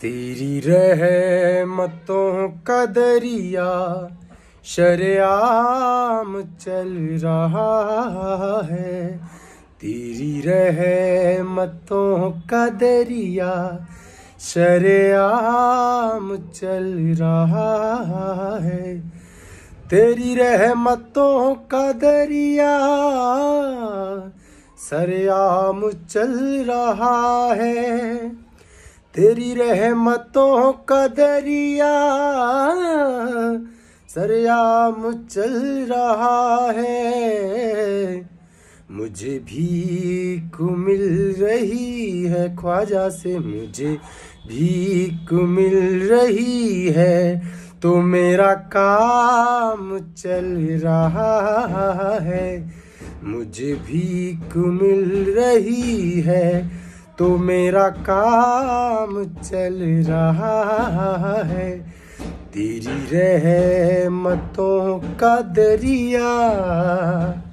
तेरी रहमतों का दरिया शरेआम चल रहा है तेरी रहमतों का दरिया शरेआम चल रहा है तेरी रहमतों का दरिया सरेआम चल रहा है तेरी रहमतों का दरिया सरयाम चल रहा है मुझे भीख मिल रही है ख्वाजा से मुझे भीख मिल रही है तो मेरा काम चल रहा है मुझे भीख मिल रही है तो मेरा काम चल रहा है तेरी रहमतों का दरिया